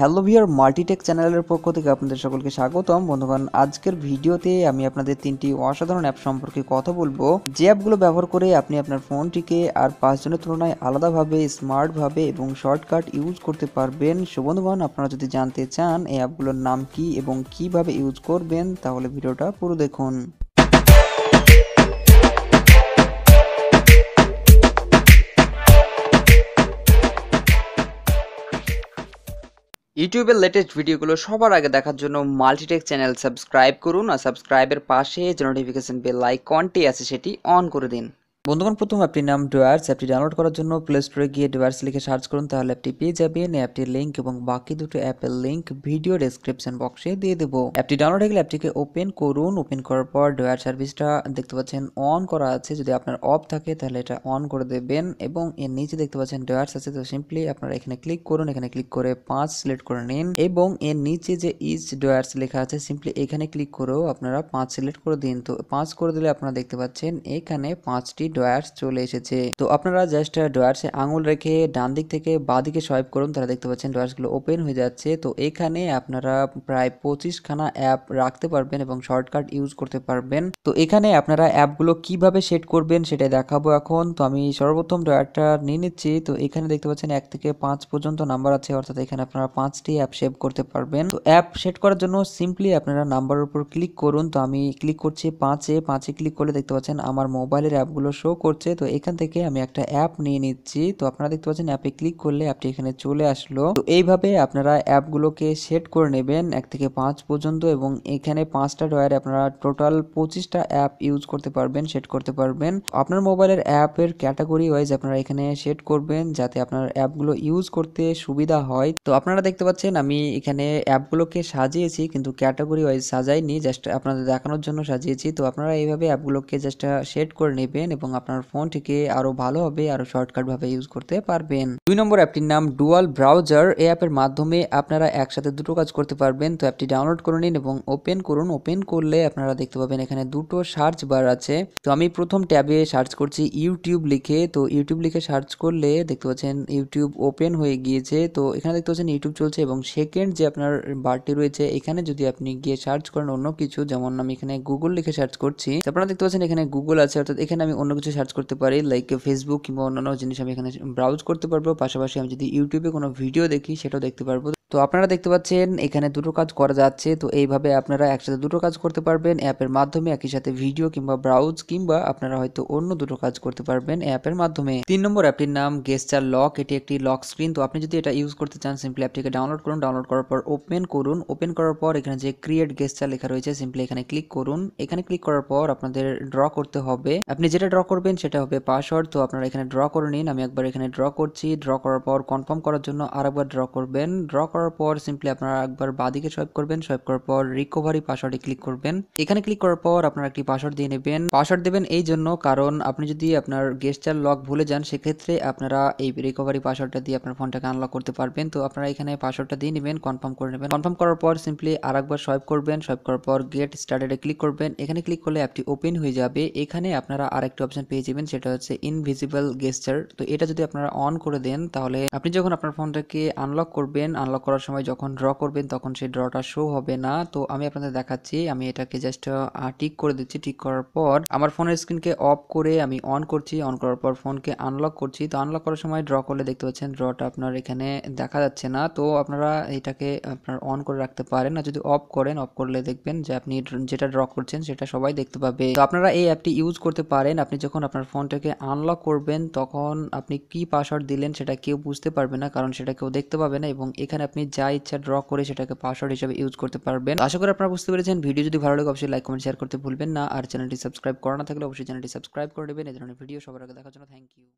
hello ভিয়ার Multitech চ্যানেলের পক্ষ থেকে আপনাদের সকলকে স্বাগতম বন্ধুগণ আজকের ভিডিওতে আমি আপনাদের তিনটি অসাধারণ অ্যাপ সম্পর্কে কথা বলবো যে অ্যাপগুলো ব্যবহার করে আপনি আপনার ফোনটিকে আর পাঁচজনের তুলনায় আলাদাভাবে স্মার্টভাবে এবং শর্টকাট ইউজ করতে পারবেন সো বন্ধুগণ আপনারা যদি জানতে চান এই অ্যাপগুলোর নাম কি এবং কিভাবে ইউজ করবেন তাহলে ভিডিওটা পুরো দেখুন ইউটিউবের লেটেস্ট ভিডিওগুলো সবার আগে দেখার জন্য মাল্টিটেক চ্যানেল সাবস্ক্রাইব করুন আর সাবস্ক্রাইবের পাশে যে নোটিফিকেশন বেল আইকনটি আছে সেটি অন করে দিন বন্ধুগণ প্রথম অ্যাপটির নাম ডুয়ার্স অ্যাপটি ডাউনলোড করার জন্য প্লে স্টোরে গিয়ে ডুয়ার্স লিখে সার্চ করুন তাহলে অ্যাপটি পেয়ে যাবেন অ্যাপটির লিঙ্ক এবং বাকি দুটো অ্যাপের লিঙ্ক ভিডিও ডিসক্রিপশন বক্সে দিয়ে দেবো অ্যাপটি ডাউনলোড হয়ে গেলে অ্যাপটিকে ওপেন করুন ওপেন করার পর ডুয়ার সার্ভিসটা দেখতে পাচ্ছেন অন করা আছে যদি আপনার অফ থাকে তাহলে এটা অন করে দেবেন এবং এর নিচে দেখতে পাচ্ছেন ডুয়ার্স আছে তো সিম্পলি আপনারা এখানে ক্লিক করুন এখানে ক্লিক করে পাঁচ সিলেক্ট করে নিন এবং এর নিচে যে ইচ ডুয়ার্স লেখা আছে সিম্পলি এখানে ক্লিক করেও আপনারা পাঁচ সিলেক্ট করে দিন তো পাঁচ করে দিলে আপনারা দেখতে পাচ্ছেন এখানে পাঁচটি ডোয়ার্স চলে এসেছে তো আপনারা জাস্ট ডয়ার্সে আঙুল রেখে ডান দিক থেকে বাঁদিকে দিকে সোয়াইপ করুন তারা দেখতে পাচ্ছেন গুলো ওপেন হয়ে যাচ্ছে তো এখানে আপনারা প্রায় পঁচিশখানা অ্যাপ রাখতে পারবেন এবং শর্টকাট ইউজ করতে পারবেন তো এখানে আপনারা অ্যাপগুলো কিভাবে সেট করবেন সেটা দেখাবো এখন তো আমি সর্বপ্রথম ডোয়ারটা নিয়ে নিচ্ছি তো এখানে দেখতে পাচ্ছেন এক থেকে পাঁচ পর্যন্ত নাম্বার আছে অর্থাৎ এখানে আপনারা পাঁচটি অ্যাপ সেভ করতে পারবেন তো অ্যাপ সেট করার জন্য সিম্পলি আপনারা নাম্বারের উপর ক্লিক করুন তো আমি ক্লিক করছি পাঁচে পাঁচে ক্লিক করলে দেখতে পাচ্ছেন আমার মোবাইলের অ্যাপগুলো শো করছে তো এখান থেকে আমি একটা অ্যাপ নিয়ে নিচ্ছি তো আপনারা দেখতে পাচ্ছেন অ্যাপে ক্লিক করলে অ্যাপটি এখানে চলে আসলো তো এইভাবে আপনারা অ্যাপগুলোকে সেট করে নেবেন এক থেকে পাঁচ পর্যন্ত এবং এখানে পাঁচটা ডয়ারে আপনারা টোটাল পঁচিশটা অ্যাপ ইউজ করতে পারবেন সেট করতে পারবেন আপনার মোবাইলের অ্যাপের ক্যাটাগরি ওয়াইজ আপনারা এখানে সেট করবেন যাতে আপনার অ্যাপগুলো ইউজ করতে সুবিধা হয় তো আপনারা দেখতে পাচ্ছেন আমি এখানে অ্যাপগুলোকে সাজিয়েছি কিন্তু ক্যাটাগরি ওয়াইজ সাজাইনি জাস্ট আপনাদের দেখানোর জন্য সাজিয়েছি তো আপনারা এইভাবে অ্যাপগুলোকে জাস্ট সেট করে নেবেন এবং আপনার ফোনটিকে আরও ভালোভাবে আরও শর্টকাটভাবে ইউজ করতে পারবেন দুই নম্বর অ্যাপটির নাম ডুয়াল ব্রাউজার এই অ্যাপের মাধ্যমে আপনারা একসাথে দুটো কাজ করতে পারবেন তো অ্যাপটি ডাউনলোড করে নিন এবং ওপেন করুন ওপেন করলে আপনারা দেখতে পাবেন এখানে দুটো সার্চ বার আছে তো আমি প্রথম ট্যাবে সার্চ করছি ইউটিউব লিখে তো ইউটিউব লিখে সার্চ করলে দেখতে পাচ্ছেন ইউটিউব ওপেন হয়ে গিয়েছে তো এখানে দেখতে পাচ্ছেন ইউটিউব চলছে এবং সেকেন্ড যে আপনার বারটি রয়েছে এখানে যদি আপনি গিয়ে সার্চ করেন অন্য কিছু যেমন আমি এখানে গুগল লিখে সার্চ করছি আপনারা দেখতে পাচ্ছেন এখানে গুগল আছে অর্থাৎ এখানে আমি অন্য কিছু সার্চ করতে পারি লাইক ফেসবুক কিংবা অন্যান্য জিনিস আমি এখানে ব্রাউজ করতে পারবো পাশাপাশি আমি যদি ইউটিউবে কোনো ভিডিও দেখি সেটাও দেখতে পারবো তো আপনারা দেখতে পাচ্ছেন এখানে দুটো কাজ করা যাচ্ছে তো এইভাবে আপনারা একসাথে দুটো কাজ করতে পারবেন অ্যাপের মাধ্যমে একই সাথে ভিডিও কিংবা ব্রাউজ কিংবা আপনারা হয়তো অন্য দুটো কাজ করতে পারবেন অ্যাপের মাধ্যমে তিন নম্বর অ্যাপটির নাম গেস্টার লক এটি একটি লক স্ক্রিন তো আপনি যদি এটা ইউজ করতে চান সিম্পলি অ্যাপটিকে ডাউনলোড করুন ডাউনলোড করার পর ওপেন করুন ওপেন করার পর এখানে যে ক্রিয়েট গেস্টার লেখা রয়েছে সিম্পলি এখানে ক্লিক করুন এখানে ক্লিক করার পর আপনাদের ড্র করতে হবে আপনি যেটা ড্র করবেন সেটা হবে পাসওয়ার্ড তো আপনারা এখানে ড্র করে নিন আমি একবার এখানে ড্র করছি ড্র করার পর কনফার্ম করার জন্য আর একবার ড্র করবেন ড্র করার করার পর সিম্পলি আপনারা একবার বাদিকে সোয়াইপ করবেন সোয়াইপ করার পর রিকভারি পাসওয়ার্ডে ক্লিক করবেন এখানে ক্লিক করার পর আপনারা একটি পাসওয়ার্ড দিয়ে নেবেন পাসওয়ার্ড দেবেন এই জন্য কারণ আপনি যদি আপনার গেস্টার লক ভুলে যান সেক্ষেত্রে আপনারা এই রিকভারি পাসওয়ার্ডটা দিয়ে আপনার ফোনটাকে আনলক করতে পারবেন তো আপনারা এখানে পাসওয়ার্ডটা দিয়ে নেবেন কনফার্ম করে নেবেন কনফার্ম করার পর সিম্পলি আর একবার সোয়াইপ করবেন সোয়াইপ করার পর গেট স্টার্টেডে ক্লিক করবেন এখানে ক্লিক করলে অ্যাপটি ওপেন হয়ে যাবে এখানে আপনারা আরেকটি অপশন পেয়ে যাবেন সেটা হচ্ছে ইনভিজিবল গেস্টার তো এটা যদি আপনারা অন করে দেন তাহলে আপনি যখন আপনার ফোনটাকে আনলক করবেন আনলক করার সময় যখন ড্র করবেন তখন সেই ড্রটা শো হবে না তো আমি আপনাদের দেখাচ্ছি আমি এটাকে জাস্ট টিক করে দিচ্ছি টিক করার পর আমার ফোনের স্ক্রিনকে অফ করে আমি অন করছি অন করার পর ফোনকে আনলক করছি তো আনলক করার সময় ড্র করলে দেখতে পাচ্ছেন ড্রটা আপনার এখানে দেখা যাচ্ছে না তো আপনারা এটাকে আপনার অন করে রাখতে পারেন আর যদি অফ করেন অফ করলে দেখবেন যে আপনি যেটা ড্র করছেন সেটা সবাই দেখতে পাবে তো আপনারা এই অ্যাপটি ইউজ করতে পারেন আপনি যখন আপনার ফোনটাকে আনলক করবেন তখন আপনি কি পাসওয়ার্ড দিলেন সেটা কেউ বুঝতে পারবে না কারণ সেটা কেউ দেখতে পাবে না এবং এখানে আপনি যা ইচ্ছা ড্র করে সেটাকে পাসওয়ার্ড হিসেবে ইউজ করতে পারবেন আশা করি আপনারা বুঝতে পেরেছেন ভিডিও যদি ভালো লাগে অবশ্যই লাইক কমেন্ট শেয়ার করতে ভুলবেন না আর চ্যানেলটি সাবস্ক্রাইব করা না থাকলে অবশ্যই চ্যানেলটি সাবস্ক্রাইব করে দেবেন এই ধরনের ভিডিও সবার আগে দেখার জন্য থ্যাংক ইউ